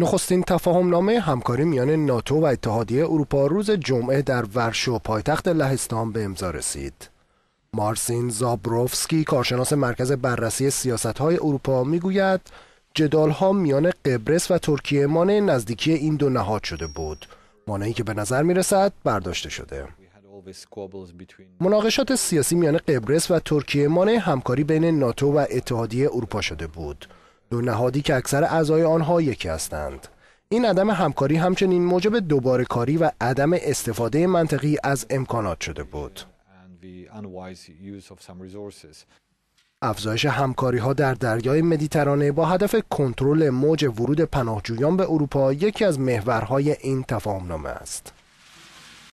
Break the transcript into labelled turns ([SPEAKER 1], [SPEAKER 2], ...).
[SPEAKER 1] نخستین تفاهم نامه همکاری میان ناتو و اتحادیه اروپا روز جمعه در ورشو پایتخت لهستان به امضا رسید. مارسین زابروفسکی کارشناس مرکز بررسی سیاست های اروپا میگوید جدال ها میان قبرس و ترکیه مانع نزدیکی این دو نهاد شده بود مانعی که به نظر می رسد برداشته شده مناقشات سیاسی میان قبرس و ترکیه مانع همکاری بین ناتو و اتحادیه اروپا شده بود دو نهادی که اکثر اعضای آنها یکی هستند این عدم همکاری همچنین موجب دوباره کاری و عدم استفاده منطقی از امکانات شده بود افزایش همکاری ها در دریای مدیترانه با هدف کنترل موج ورود پناهجویان به اروپا یکی از محورهای این نامه است